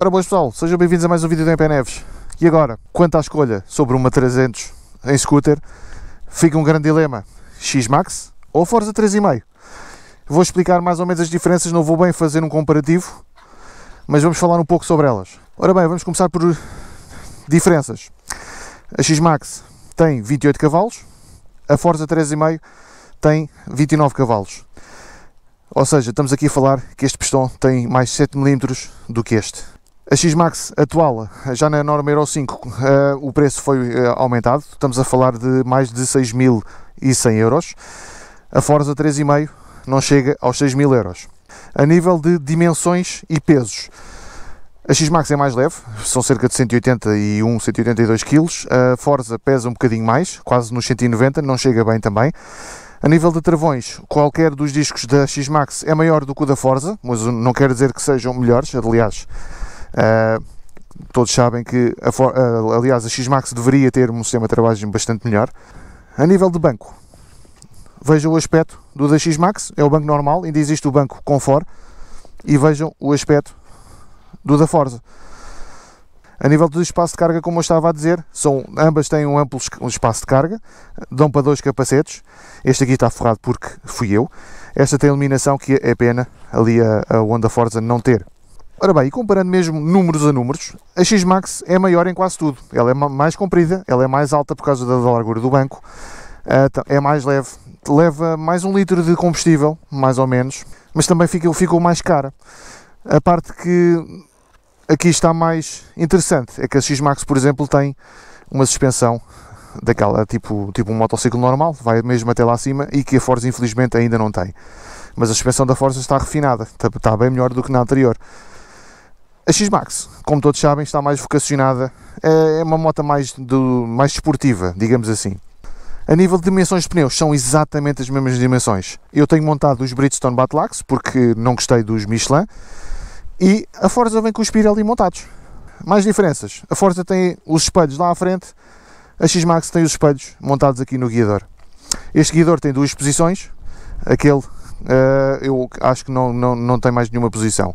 Ora bom pessoal, sejam bem-vindos a mais um vídeo do MP Neves. E agora, quanto à escolha sobre uma 300 em scooter, fica um grande dilema, X-Max ou Forza 3.5. Vou explicar mais ou menos as diferenças, não vou bem fazer um comparativo, mas vamos falar um pouco sobre elas. Ora bem, vamos começar por diferenças. A X-Max tem 28 cavalos, a Forza 3.5 tem 29 cavalos. Ou seja, estamos aqui a falar que este pistão tem mais 7 mm do que este. A X-Max atual, já na é norma Euro 5, eh, o preço foi eh, aumentado, estamos a falar de mais de 6.100 euros. A Forza 3,5 não chega aos 6.000 euros. A nível de dimensões e pesos, a X-Max é mais leve, são cerca de 181, 182 kg. A Forza pesa um bocadinho mais, quase nos 190, não chega bem também. A nível de travões, qualquer dos discos da X-Max é maior do que o da Forza, mas não quer dizer que sejam melhores, aliás, Uh, todos sabem que, a, ah, aliás, a X-Max deveria ter um sistema de travagem bastante melhor. A nível de banco, vejam o aspecto do da X-Max, é o banco normal, ainda existe o banco Confort, e vejam o aspecto do da Forza. A nível do espaço de carga, como eu estava a dizer, são, ambas têm um amplo espaço de carga, dão para dois capacetes. Este aqui está forrado porque fui eu. Esta tem iluminação que é pena ali a, a Honda Forza não ter. Ora bem, e comparando mesmo números a números, a X-Max é maior em quase tudo. Ela é mais comprida, ela é mais alta por causa da largura do banco, ah, é mais leve, leva mais um litro de combustível, mais ou menos, mas também ficou, ficou mais cara. A parte que aqui está mais interessante é que a X-Max, por exemplo, tem uma suspensão daquela tipo, tipo um motociclo normal, vai mesmo até lá acima e que a Forza infelizmente ainda não tem. Mas a suspensão da Forza está refinada, está, está bem melhor do que na anterior. A X-Max, como todos sabem, está mais vocacionada, é, é uma moto mais, do, mais desportiva, digamos assim. A nível de dimensões de pneus, são exatamente as mesmas dimensões. Eu tenho montado os Bridgestone Batlax, porque não gostei dos Michelin, e a Forza vem com os Pirelli montados. Mais diferenças, a Forza tem os espelhos lá à frente, a X-Max tem os espelhos montados aqui no guiador. Este guiador tem duas posições, aquele uh, eu acho que não, não, não tem mais nenhuma posição.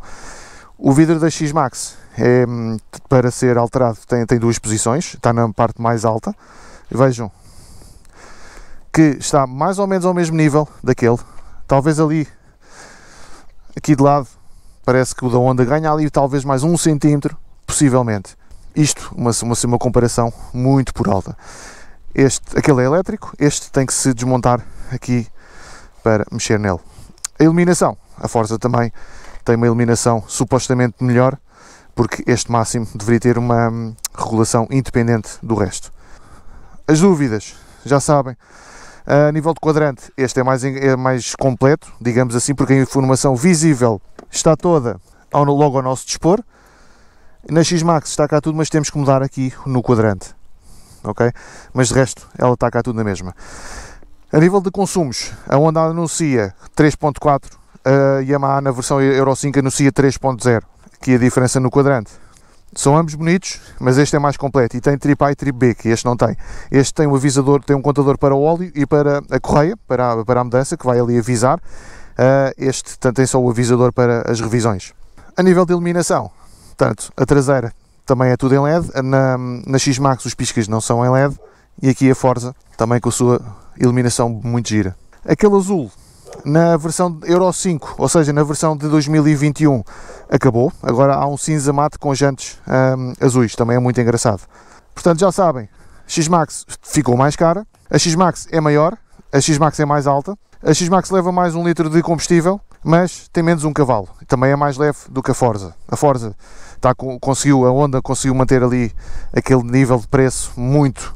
O vidro da X-Max é, hum, para ser alterado tem, tem duas posições, está na parte mais alta, vejam que está mais ou menos ao mesmo nível daquele, talvez ali, aqui de lado, parece que o da Honda ganha ali talvez mais um centímetro, possivelmente. Isto, uma, uma, uma comparação muito por alta. Este, aquele é elétrico, este tem que se desmontar aqui para mexer nele. A iluminação, a Forza também tem uma iluminação supostamente melhor, porque este máximo deveria ter uma hum, regulação independente do resto. As dúvidas, já sabem, a nível de quadrante, este é mais, é mais completo, digamos assim, porque a informação visível está toda ao, logo ao nosso dispor. Na X-Max está cá tudo, mas temos que mudar aqui no quadrante, ok? Mas de resto, ela está cá tudo na mesma. A nível de consumos, a Honda anuncia 3.4 a eh, Yamaha na versão Euro 5 anuncia 3.0, que é a diferença no quadrante. São ambos bonitos, mas este é mais completo e tem trip A e trip B, que este não tem. Este tem um avisador, tem um contador para o óleo e para a correia, para a, para a mudança, que vai ali avisar. Uh, este tem só o avisador para as revisões. A nível de iluminação, tanto a traseira também é tudo em LED, na, na X-Max os piscas não são em LED e aqui a Forza também com a sua iluminação muito gira. Aquele azul na versão Euro 5, ou seja, na versão de 2021, acabou. Agora há um cinza mate com jantes hum, azuis, também é muito engraçado. Portanto, já sabem, X-Max ficou mais cara, a X-Max é maior, a X-Max é mais alta, a X-Max leva mais um litro de combustível, mas tem menos um cavalo. Também é mais leve do que a Forza. A Forza está, conseguiu, a Honda conseguiu manter ali aquele nível de preço muito.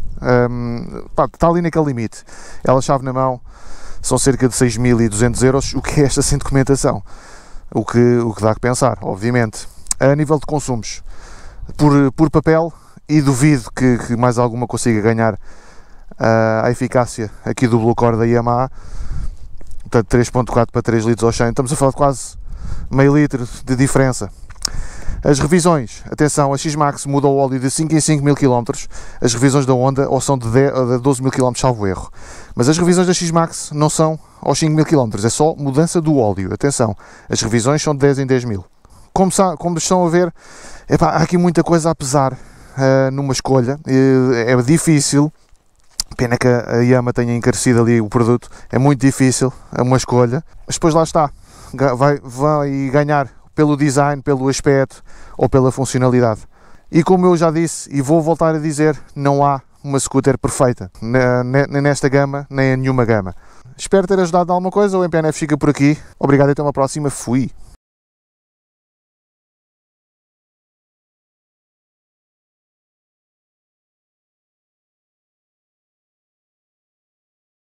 Hum, pá, está ali naquele limite. Ela chave na mão são cerca de 6.200 euros, o que é esta sem documentação, o que, o que dá que pensar, obviamente. A nível de consumos, por, por papel, e duvido que, que mais alguma consiga ganhar uh, a eficácia aqui do Core da Yamaha, portanto 3.4 para 3 litros ao chão. estamos a falar de quase meio litro de diferença. As revisões, atenção, a X-Max muda o óleo de 5 em 5 mil km, as revisões da Honda ou são de, 10, de 12 mil km, salvo erro. Mas as revisões da X-Max não são aos 5 mil km, é só mudança do óleo, atenção, as revisões são de 10 em 10 mil. Como, como estão a ver, epá, há aqui muita coisa a pesar uh, numa escolha, é, é difícil, Pena que a Yama tenha encarecido ali o produto, é muito difícil, é uma escolha, mas depois lá está, vai, vai ganhar pelo design, pelo aspecto ou pela funcionalidade. E como eu já disse e vou voltar a dizer, não há uma scooter perfeita, nem nesta gama, nem em nenhuma gama. Espero ter ajudado de alguma coisa. O MPNF fica por aqui. Obrigado e até uma próxima. Fui!